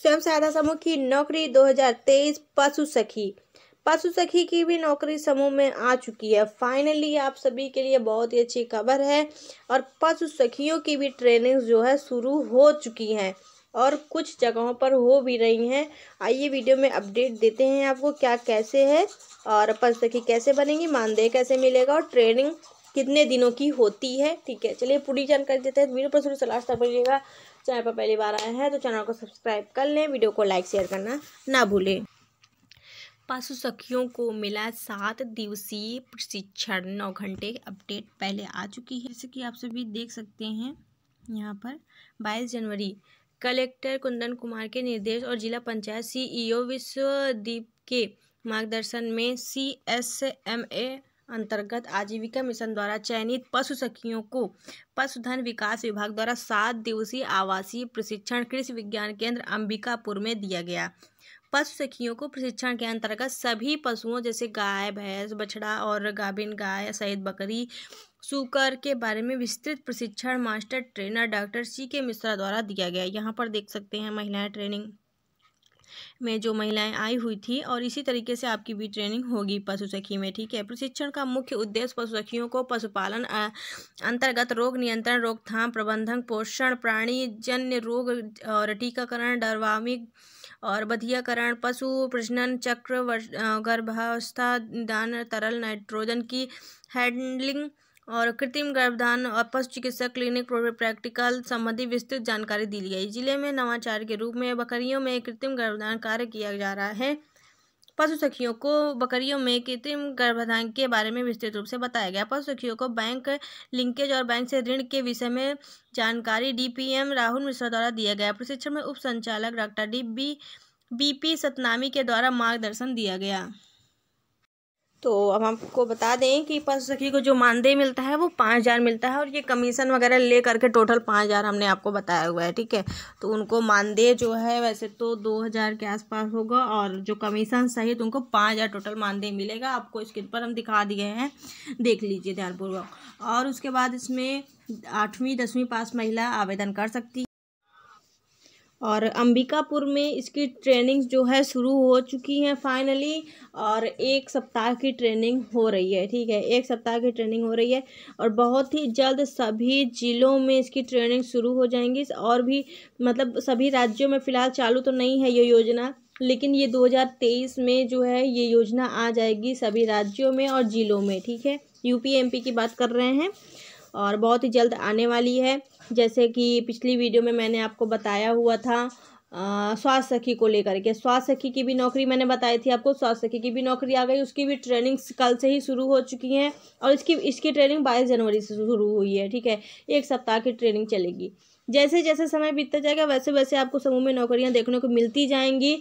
स्वयं सहायता समूह की नौकरी 2023 पशु सखी पशु सखी की भी नौकरी समूह में आ चुकी है फाइनली आप सभी के लिए बहुत ही अच्छी खबर है और पशु सखियों की भी ट्रेनिंग जो है शुरू हो चुकी हैं और कुछ जगहों पर हो भी रही हैं आइए वीडियो में अपडेट देते हैं आपको क्या कैसे है और पशु सखी कैसे बनेंगी मानदेय कैसे मिलेगा और ट्रेनिंग कितने दिनों की होती है ठीक है चलिए पूरी जानकारी देते हैं वीडियो पर शुरू से लास्ट तक बनिएगा चैनल पर पहली बार आए हैं तो चैनल को सब्सक्राइब कर लें वीडियो को लाइक शेयर करना ना भूलें पशु सखियों को मिला सात दिवसीय प्रशिक्षण नौ घंटे अपडेट पहले आ चुकी है जैसे कि आप सभी देख सकते हैं यहाँ पर बाईस जनवरी कलेक्टर कुंदन कुमार के निर्देश और जिला पंचायत सीईओ e विश्वदीप के मार्गदर्शन में सी एस एम ए अंतर्गत आजीविका मिशन द्वारा चयनित पशु सखियों को पशुधन विकास विभाग द्वारा सात दिवसीय आवासीय प्रशिक्षण कृषि विज्ञान केंद्र अंबिकापुर में दिया गया पशु सखियों को प्रशिक्षण के अंतर्गत सभी पशुओं जैसे गाय भैंस बछड़ा और गाभिन गाय सहित बकरी सुकर के बारे में विस्तृत प्रशिक्षण मास्टर ट्रेनर डॉक्टर सी के मिश्रा द्वारा दिया गया यहाँ पर देख सकते हैं महिलाएं ट्रेनिंग में जो महिलाएं आई हुई थी और इसी तरीके से आपकी भी ट्रेनिंग होगी पशु सखी में ठीक है प्रशिक्षण का मुख्य उद्देश्य पशु सखियों को पशुपालन अंतर्गत रोग नियंत्रण रोकथाम प्रबंधन पोषण प्राणी जन्य रोग और टीकाकरण डरवामिक और बधियाकरण पशु प्रजनन चक्र गर्भावस्था दान तरल नाइट्रोजन की हैंडलिंग और कृत्रिम गर्भधान और पशु चिकित्सा क्लिनिक प्रैक्टिकल संबंधी विस्तृत जानकारी दी गई जिले में नवाचार के रूप में बकरियों में कृत्रिम गर्भधान कार्य किया जा रहा है पशु सखियों को बकरियों में कृत्रिम गर्भधान के बारे में विस्तृत रूप से बताया गया पशु सखियों को बैंक लिंकेज और बैंक से ऋण के विषय में जानकारी डीपीएम राहुल मिश्रा द्वारा दिया गया प्रशिक्षण में उप संचालक doctor D B B P Satnami के द्वारा मार्गदर्शन दिया गया तो अब आपको बता दें कि पशु सखी को जो मानदेय मिलता है वो पाँच हज़ार मिलता है और ये कमीशन वगैरह ले करके टोटल पाँच हज़ार हमने आपको बताया हुआ है ठीक है तो उनको मानदेय जो है वैसे तो दो हज़ार के आसपास होगा और जो कमीशन सहित तो उनको पाँच हज़ार टोटल मानदेय मिलेगा आपको स्क्रीन पर हम दिखा दिए हैं देख लीजिए ध्यानपूर्वक और उसके बाद इसमें आठवीं दसवीं पास महिला आवेदन कर सकती और अंबिकापुर में इसकी ट्रेनिंग जो है शुरू हो चुकी हैं फाइनली और एक सप्ताह की ट्रेनिंग हो रही है ठीक है एक सप्ताह की ट्रेनिंग हो रही है और बहुत ही जल्द सभी ज़िलों में इसकी ट्रेनिंग शुरू हो जाएंगी और भी मतलब सभी राज्यों में फ़िलहाल चालू तो नहीं है ये योजना लेकिन ये 2023 में जो है ये योजना आ जाएगी सभी राज्यों में और ज़िलों में ठीक है यूपी एमपी की बात कर रहे हैं और बहुत ही जल्द आने वाली है जैसे कि पिछली वीडियो में मैंने आपको बताया हुआ था स्वास्थ्य सखी को लेकर के स्वास्थ्य सखी की भी नौकरी मैंने बताई थी आपको स्वास्थ्य सखी की भी नौकरी आ गई उसकी भी ट्रेनिंग कल से ही शुरू हो चुकी है और इसकी इसकी ट्रेनिंग बाईस जनवरी से शुरू हुई है ठीक है एक सप्ताह की ट्रेनिंग चलेगी जैसे जैसे समय बीतता जाएगा वैसे वैसे आपको समूह में नौकरियां देखने को मिलती जाएंगी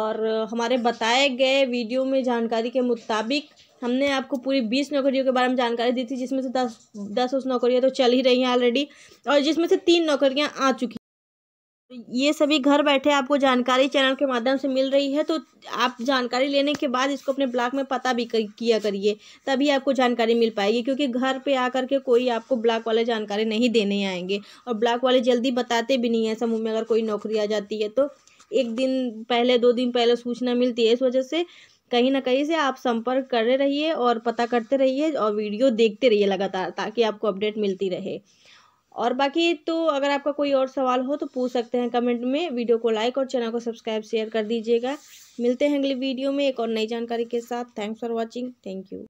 और हमारे बताए गए वीडियो में जानकारी के मुताबिक हमने आपको पूरी बीस नौकरियों के बारे में जानकारी दी थी जिसमें से दस दस उस नौकरियाँ तो चल ही रही हैं ऑलरेडी और जिसमें से तीन नौकरियाँ आ चुकी ये सभी घर बैठे आपको जानकारी चैनल के माध्यम से मिल रही है तो आप जानकारी लेने के बाद इसको अपने ब्लॉक में पता भी कर, किया करिए तभी आपको जानकारी मिल पाएगी क्योंकि घर पे आकर के कोई आपको ब्लॉक वाले जानकारी नहीं देने आएंगे और ब्लॉक वाले जल्दी बताते भी नहीं हैं समूह में अगर कोई नौकरी आ जाती है तो एक दिन पहले दो दिन पहले सूचना मिलती है इस वजह से कहीं ना कहीं से आप संपर्क कर रहिए और पता करते रहिए और वीडियो देखते रहिए लगातार ताकि आपको अपडेट मिलती रहे और बाकी तो अगर आपका कोई और सवाल हो तो पूछ सकते हैं कमेंट में वीडियो को लाइक और चैनल को सब्सक्राइब शेयर कर दीजिएगा मिलते हैं अगली वीडियो में एक और नई जानकारी के साथ thanks for watching thank you